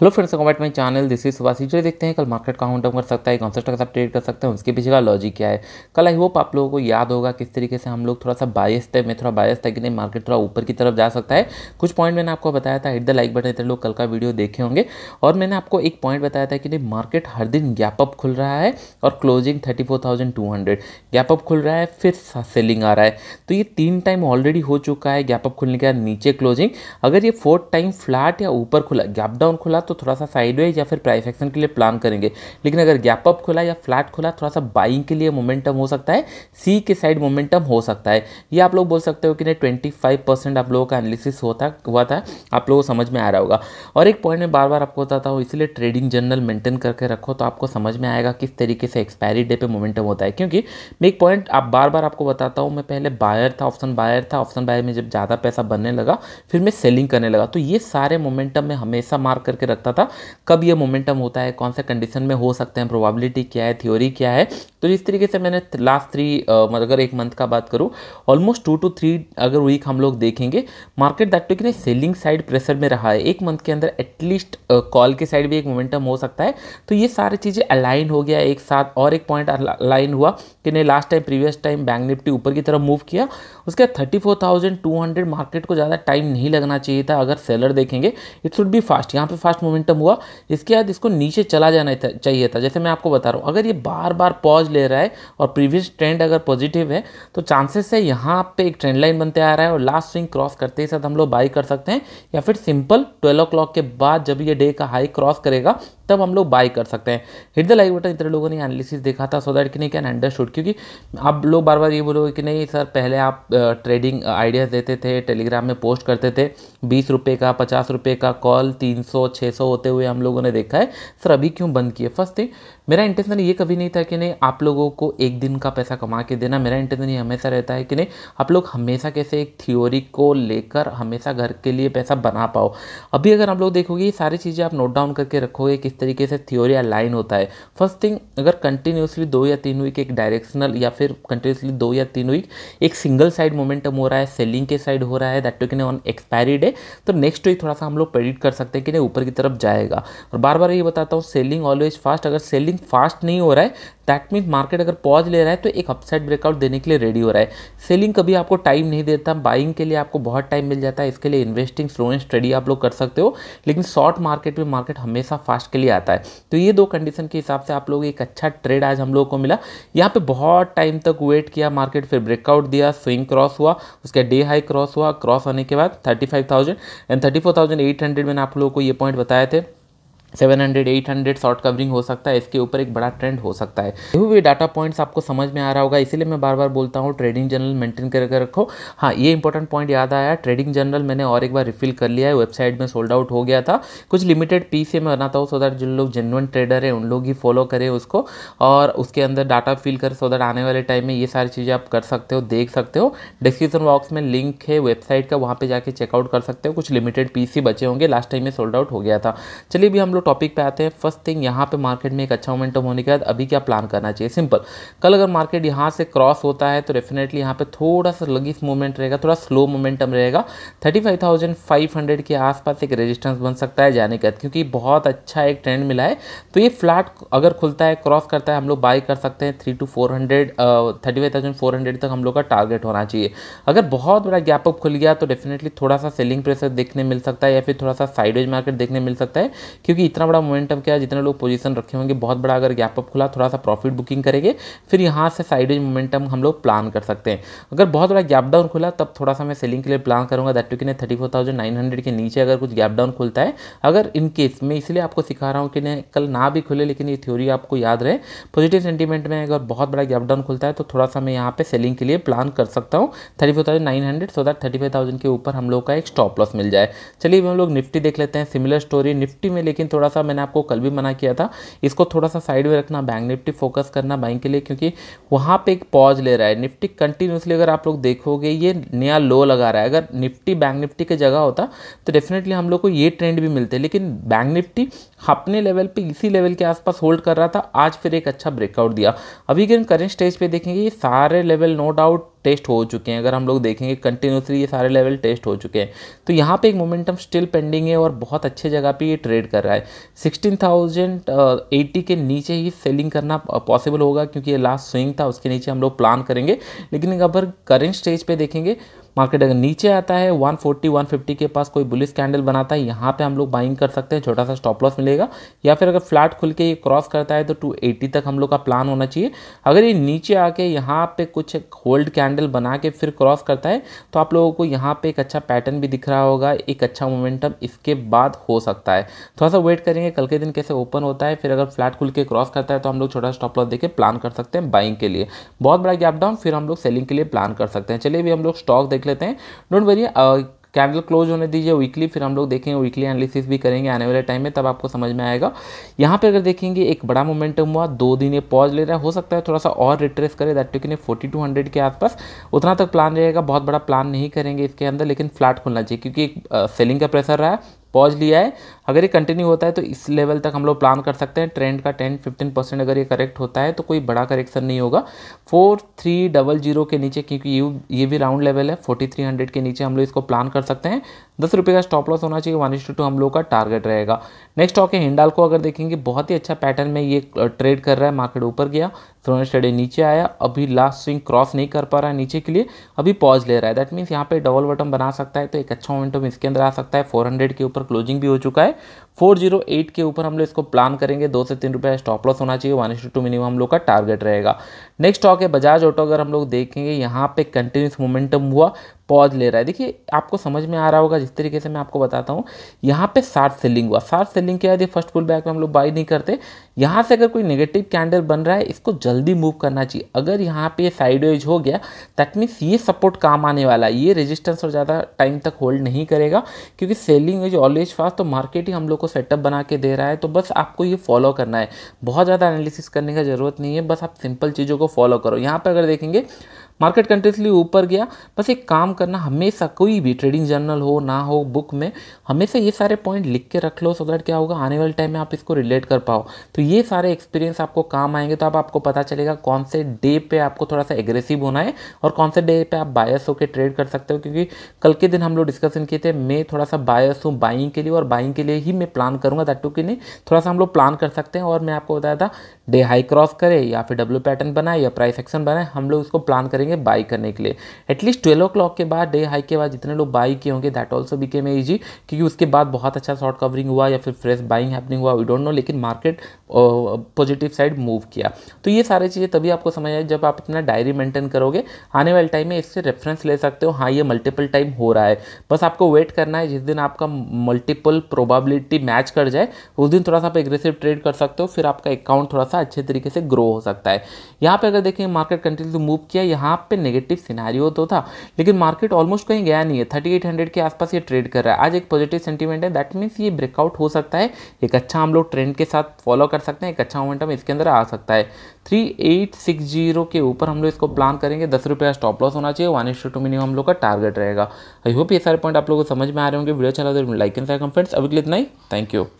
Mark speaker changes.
Speaker 1: hello friends welcome back my channel this is Subhash जो देखते हैं कल मार्केट का डाउन कर सकता है कौन सा स्टॉक आप ट्रेड कर सकते हैं उसके पीछे का लॉजिक क्या है कल आई होप आप लोगों को याद होगा किस तरीके से हम लोग थोड़ा सा बायस थे मैं थोड़ा बायस था कि नहीं मार्केट थोड़ा ऊपर की तरफ जा सकता है कुछ पॉइंट मैंने आपको बताया था हिट द लाइक बटन इतने लोग कल का वीडियो देखे होंगे और मैंने आपको एक पॉइंट बताया था कि नहीं मार्केट हर दिन गैप अप खुल रहा है और closing thirty four thousand two hundred gap up खुल रहा है फिर सेलिंग आ रहा है तो ये तीन टाइम ऑलरेडी हो चुका है गैप अप खुलने के बाद नीचे क्लोजिंग अगर ये फोर्थ टाइम फ्लैट या ऊपर खुला गैप डाउन खुला तो थोड़ा सा साइडवेज या फिर प्राइस एक्शन के लिए प्लान करेंगे लेकिन अगर गैप अप खुला या फ्लैट खुला थोड़ा सा बाइंग के लिए मोमेंटम हो सकता है सी के साइड मोमेंटम हो सकता है ये आप लोग बोल सकते हो कि नहीं ट्वेंटी फाइव परसेंट आप लोगों का एनालिसिस होता हुआ था आप लोगों को समझ में आ रहा होगा और एक पॉइंट में बार बार आपको बताता हूँ इसलिए ट्रेडिंग जर्नल मेंटेन करके रखो तो आपको समझ में आएगा किस तरीके से एक्सपायरी डे पे मोमेंटम होता है क्योंकि मैं एक पॉइंट आप बार बार आपको बताता हूँ मैं पहले बायर था ऑप्शन बायर था ऑप्शन बायर में जब ज़्यादा पैसा बनने लगा फिर मैं सेलिंग करने लगा तो ये सारे मोमेंटम मैं हमेशा मार्क करके रख सकता था कब ये मोमेंटम होता है कौन से कंडीशन में हो सकते हैं प्रोबेबिलिटी क्या है थ्योरी क्या है तो जिस तरीके से मैंने लास्ट थ्री मतलब अगर एक मंथ का बात करूँ ऑलमोस्ट टू टू थ्री अगर वीक हम लोग देखेंगे मार्केट दैट टू कि सेलिंग साइड प्रेशर में रहा है एक मंथ के अंदर एटलीस्ट कॉल के साइड भी एक मोमेंटम हो सकता है तो ये सारी चीज़ें अलाइन हो गया एक साथ और एक पॉइंट अलाइन हुआ कि नहीं last time previous time bank Nifty ऊपर की तरफ मूव किया उसके बाद thirty four thousand two hundred market को ज़्यादा टाइम नहीं लगना चाहिए था अगर सेलर देखेंगे इट शुड बी फास्ट यहाँ पर फास्ट मोमेंटम हुआ इसके बाद इसको नीचे चला जाना चाहिए था जैसे मैं आपको बता रहा हूँ अगर ये बार बार पॉज ले रहा है और प्रीवियस ट्रेंड अगर पॉजिटिव है तो चांसेस है यहाँ पे एक ट्रेंड लाइन बनते आ रहा है और लास्ट स्विंग क्रॉस करते ही साथ हम लोग बाई कर सकते हैं या फिर सिंपल ट्वेल्व ओ के बाद जब ये डे का हाई क्रॉस करेगा तब हम लोग बाय कर सकते हैं हिट द लाइक बटन इतने लोगों ने एनालिसिस देखा था सो दैट कि नहीं कैन अंडरस्टूड क्योंकि आप लोग बार बार ये बोलोगे कि नहीं सर पहले आप ट्रेडिंग आइडियाज़ देते थे टेलीग्राम में पोस्ट करते थे बीस रुपये का पचास रुपये का कॉल तीन सौ छः सौ होते हुए हम लोगों ने देखा है सर अभी क्यों बंद किए फर्स्ट थिंग मेरा इंटेंशन ये कभी नहीं था कि नहीं आप लोगों को एक दिन का पैसा कमा के देना मेरा इंटेंशन ये हमेशा रहता है कि नहीं आप लोग हमेशा कैसे एक थ्योरी को लेकर हमेशा घर के लिए पैसा बना पाओ अभी अगर आप लोग देखोगे ये सारी चीज़ें आप नोट डाउन करके रखोगे किस तरीके से थ्योरी अलाइन होता है फर्स्ट थिंग अगर कंटिन्यूसली दो या तीन वीक एक डायरेक्शनल या फिर कंटिन्यूसली दो या तीन वीक एक सिंगल साइड मोमेंटम हो रहा है सेलिंग के साइड हो रहा है that too on expiry day तो नेक्स्ट वीक थोड़ा सा हम लोग प्रेडिक्ट कर सकते हैं कि नहीं ऊपर की तरफ जाएगा और बार बार ये बताता हूँ सेलिंग ऑलवेज फास्ट अगर सेलिंग फास्ट नहीं हो रहा है दैट मीन मार्केट अगर पॉज ले रहा है तो एक अपसाइड ब्रेकआउट देने के लिए रेडी हो रहा है सेलिंग कभी आपको टाइम नहीं देता बाइंग के लिए आपको बहुत टाइम मिल जाता है इसके लिए इन्वेस्टिंग स्लो एंड स्टडी आप लोग कर सकते हो लेकिन शॉर्ट मार्केट में मार्केट हमेशा फास्ट के लिए आता है तो ये दो कंडीशन के हिसाब से आप लोग एक अच्छा ट्रेड आज हम लोग को मिला यहाँ पर बहुत टाइम तक वेट किया मार्केट फिर ब्रेकआउट दिया स्विंग क्रॉस हुआ उसका डे हाई क्रॉस हुआ क्रॉस होने के बाद thirty five thousand and thirty four thousand eight hundred मैंने आप लोगों को ये पॉइंट बताए थे seven hundred eight hundred short covering हो सकता है इसके ऊपर एक बड़ा ट्रेंड हो सकता है ये भी डाटा पॉइंट्स आपको समझ में आ रहा होगा इसीलिए मैं बार बार बोलता हूँ ट्रेडिंग जर्नल मेंटेन करके रखो हाँ ये इंपॉर्टेंट पॉइंट याद आया ट्रेडिंग जर्नल मैंने और एक बार रिफिल कर लिया है वेबसाइट में सोल्ड आउट हो गया था कुछ लिमिटेड पीस मैं बनाता हूँ सो दैट जिन लोग जेनवन ट्रेडर है उन लोग ही फॉलो करें उसको और उसके अंदर डाटा फिल कर सो दैट आने वाले टाइम में ये सारी चीज़ें आप कर सकते हो देख सकते हो डिस्क्रिप्शन बॉक्स में लिंक है वेबसाइट का वहाँ पर जाके चेकआउट कर सकते हो कुछ लिमिटेड पीस ही बचे होंगे लास्ट टाइम में सोल्ड आउट हो गया था चलिए भी हम लोग दोस्तों टॉपिक पे आते हैं फर्स्ट थिंग यहाँ पे मार्केट में एक अच्छा मोमेंटम होने के बाद अभी क्या प्लान करना चाहिए सिंपल कल अगर मार्केट यहाँ से क्रॉस होता है तो डेफिनेटली यहाँ पे थोड़ा सा लगी मूवमेंट रहेगा थोड़ा स्लो मोमेंटम रहेगा थर्टी के आसपास एक रेजिस्टेंस बन सकता है जाने के बाद क्योंकि बहुत अच्छा एक ट्रेंड मिला है तो ये फ्लैट अगर खुलता है क्रॉस करता है हम लोग बाई कर सकते हैं three two four hundred thirty four hundred तक हम लोग का टारगेट होना चाहिए अगर बहुत बड़ा गैप अप खुल गया तो डेफिनेटली थोड़ा सा सेलिंग प्रेशर देखने मिल सकता है या फिर थोड़ा सा साइडवेज मार्केट देखने मिल सकता है क्योंकि इतना बड़ा मोमेंटम क्या है जितने लोग पोजीशन रखे होंगे बहुत बड़ा अगर गैप अप खुला थोड़ा सा प्रॉफिट बुकिंग करेंगे फिर यहाँ से साइडवेज मोमेंटम हम लोग प्लान कर सकते हैं अगर बहुत बड़ा गैप डाउन खुला तब थोड़ा सा मैं सेलिंग के लिए प्लान करूँगा दैट टू कि thirty four thousand nine hundred के नीचे अगर कुछ गैप डाउन खुलता है अगर इन केस मैं इसलिए आपको सिखा रहा हूँ कि कल ना भी खुले लेकिन ये थ्योरी आपको याद रहे पॉजिटिव सेंटीमेंट में अगर बहुत बड़ा गैप डाउन खुलता है तो थोड़ा सा मैं यहाँ पे सेलिंग के लिए प्लान कर सकता हूँ thirty four thousand nine hundred so that thirty five thousand के ऊपर हम लोग का एक स्टॉप लॉस मिल जाए चलिए हम लोग निफ्टी देख लेते हैं सिमिलर स्टोरी निफ्टी में लेकिन थोड़ा थोड़ा सा मैंने आपको कल भी मना किया था इसको थोड़ा सा साइड में रखना बैंक निफ्टी फोकस करना बैंक के लिए क्योंकि वहाँ पर एक पॉज ले रहा है निफ्टी कंटिन्यूसली अगर आप लोग देखोगे ये नया लो लगा रहा है अगर निफ्टी बैंक निफ्टी की जगह होता तो डेफिनेटली हम लोग को ये ट्रेंड भी मिलते लेकिन बैंक निफ्टी अपने लेवल पे इसी लेवल के आसपास होल्ड कर रहा था आज फिर एक अच्छा ब्रेकआउट दिया अभी अगर हम करेंट स्टेज पे देखेंगे ये सारे लेवल नो डाउट टेस्ट हो चुके हैं अगर हम लोग देखेंगे कंटिन्यूसली ये सारे लेवल टेस्ट हो चुके हैं तो यहाँ पे एक मोमेंटम स्टिल पेंडिंग है और बहुत अच्छे जगह पे ये ट्रेड कर रहा है सिक्सटीन थाउजेंड एटी के नीचे ही सेलिंग करना पॉसिबल होगा क्योंकि ये लास्ट स्विंग था उसके नीचे हम लोग प्लान करेंगे लेकिन अगर करेंट स्टेज पे देखेंगे मार्केट अगर नीचे आता है 140 150 के पास कोई बुलिस कैंडल बनाता है यहाँ पे हम लोग बाइंग कर सकते हैं छोटा सा स्टॉप लॉस मिलेगा या फिर अगर फ्लैट खुल के ये क्रॉस करता है तो 280 तक हम लोग का प्लान होना चाहिए अगर ये नीचे आके यहाँ पे कुछ होल्ड कैंडल बना के फिर क्रॉस करता है तो आप लोगों को यहाँ पर एक अच्छा पैटर्न भी दिख रहा होगा एक अच्छा मोमेंटम इसके बाद हो सकता है थोड़ा सा वेट करेंगे कल के दिन कैसे ओपन होता है फिर अगर फ्लैट खुल के क्रॉस करता है तो हम लोग छोटा स्टॉप लॉस देके प्लान कर सकते हैं बाइंग के लिए बहुत बड़ा गैप डाउन फिर हम लोग सेलिंग के लिए प्लान कर सकते हैं चलिए भी हम लोग स्टॉक देख लेते हैं डोंट वरी कैंडल क्लोज होने दीजिए वीकली फिर हम लोग देखेंगे वीकली एनालिसिस भी करेंगे आने वाले टाइम में तब आपको समझ में आएगा यहाँ पे अगर देखेंगे एक बड़ा मोमेंटम हुआ दो दिन ये पॉज ले रहा है हो सकता है थोड़ा सा और रिट्रेस करे दैट टू कि फोर्टी टू हंड्रेड के आसपास उतना तक प्लान रहेगा बहुत बड़ा प्लान नहीं करेंगे इसके अंदर लेकिन फ्लैट खुलना चाहिए क्योंकि एक uh, सेलिंग का प्रेशर रहा है पॉज लिया है अगर ये कंटिन्यू होता है तो इस लेवल तक हम लोग प्लान कर सकते हैं ट्रेंड का टेन फिफ्टीन परसेंट अगर ये करेक्ट होता है तो कोई बड़ा करेक्शन नहीं होगा फोर थ्री डबल जीरो के नीचे क्योंकि ये ये भी राउंड लेवल है फोर्टी थ्री हंड्रेड के नीचे हम लोग इसको प्लान कर सकते हैं दस रुपये का स्टॉप लॉस होना चाहिए वन इंस टू हम लोग का टारगेट रहेगा नेक्स्ट स्टॉक है हिंडाल को अगर देखेंगे बहुत ही अच्छा पैटर्न में ये ट्रेड कर रहा है मार्केट ऊपर गया थोड़ा स्टडी नीचे आया अभी लास्ट स्विंग क्रॉस नहीं कर पा रहा है नीचे के लिए अभी पॉज ले रहा है दैट मीन्स यहाँ पे डबल बटन बना सकता है तो एक अच्छा मोमेंटम इसके अंदर आ सकता है फोर के ऊपर क्लोजिंग भी हो चुका है फोर oh के ऊपर हम लोग इसको प्लान करेंगे दो से तीन रुपये स्टॉप लॉस होना चाहिए वन टू मिनिमम हम लोग का टारगेट रहेगा नेक्स्ट स्टॉक है बजाज ऑटो अगर हम लोग देखेंगे यहाँ पे कंटिन्यूस मोमेंटम हुआ पॉज ले रहा है देखिए आपको समझ में आ रहा होगा जिस इस तरीके से मैं आपको बताता हूँ यहाँ पे शार्ट सेलिंग हुआ शार्ट सेलिंग के बाद ये फर्स्ट पुल बैक में हम लोग बाई नहीं करते यहाँ से अगर कोई नेगेटिव कैंडल बन रहा है इसको जल्दी मूव करना चाहिए अगर यहाँ पे साइड वेज हो गया दैट मीन्स ये सपोर्ट काम आने वाला है ये रेजिस्टेंस और ज़्यादा टाइम तक होल्ड नहीं करेगा क्योंकि सेलिंग इज ऑलवेज फास्ट तो मार्केट ही हम लोग को सेटअप बना के दे रहा है तो बस आपको ये फॉलो करना है बहुत ज़्यादा एनालिसिस करने का ज़रूरत नहीं है बस आप सिंपल चीज़ों को फॉलो करो यहाँ पर अगर देखेंगे मार्केट कंटिन्यूसली ऊपर गया बस एक काम करना हमेशा कोई भी ट्रेडिंग जर्नल हो ना हो बुक में हमेशा ये सारे पॉइंट लिख के रख लो सो दैट क्या होगा आने वाले टाइम में आप इसको रिलेट कर पाओ तो ये सारे एक्सपीरियंस आपको काम आएंगे तो आप आपको पता चलेगा कौन से डे पे आपको थोड़ा सा एग्रेसिव होना है और कौन से डे पे आप बायस होकर ट्रेड कर सकते हो क्योंकि कल के दिन हम लोग डिस्कशन किए थे मैं थोड़ा सा बायस हूँ बाइंग के लिए और बाइंग के लिए ही मैं प्लान करूँगा दैट टू की नहीं थोड़ा सा हम लोग प्लान कर सकते हैं और मैं आपको बताया था डे हाई क्रॉस करे या फिर डब्ल्यू पैटर्न बनाए या प्राइस एक्शन बनाए हम लोग उसको प्लान करेंगे बाई करने के लिए एटलीस्ट ट्वेल्व ओ के बाद डे हाई के बाद जितने लोग बाई किए होंगे दैट ऑल्सो बिकेम ईजी क्योंकि उसके बाद बहुत अच्छा शॉर्ट कवरिंग हुआ या फिर फ्रेश बाइंग हैपनिंग हुआ वी डोंट नो लेकिन मार्केट पॉजिटिव साइड मूव किया तो ये सारी चीज़ें तभी आपको समझ आए जब आप अपना डायरी मेंटेन करोगे आने वाले टाइम में इससे रेफरेंस ले सकते हो हाँ ये मल्टीपल टाइम हो रहा है बस आपको वेट करना है जिस दिन आपका मल्टीपल प्रोबेबिलिटी मैच कर जाए उस दिन थोड़ा सा आप एग्रेसिव ट्रेड कर सकते हो फिर आपका अकाउंट थोड़ा सा ज़्यादा अच्छे तरीके से ग्रो हो सकता है यहाँ पे अगर देखें मार्केट कंटिन्यू मूव किया यहाँ पे नेगेटिव सिनारी तो था लेकिन मार्केट ऑलमोस्ट कहीं गया नहीं है थर्टी एट हंड्रेड के आसपास ये ट्रेड कर रहा है आज एक पॉजिटिव सेंटीमेंट है दैट मीन्स ये ब्रेकआउट हो सकता है एक अच्छा हम लोग ट्रेंड के साथ फॉलो कर सकते हैं एक अच्छा मोमेंटम इसके अंदर आ सकता है थ्री एट सिक्स जीरो के ऊपर हम लोग इसको प्लान करेंगे दस रुपये स्टॉप लॉस होना चाहिए वन एस टू मिनिमम हम लोग का टारगेट रहेगा आई होप ये सारे पॉइंट आप लोगों को समझ में आ रहे होंगे वीडियो चला दे लाइक एंड शेयर फ्रेंड्स अभी के लिए इतना ही थैंक यू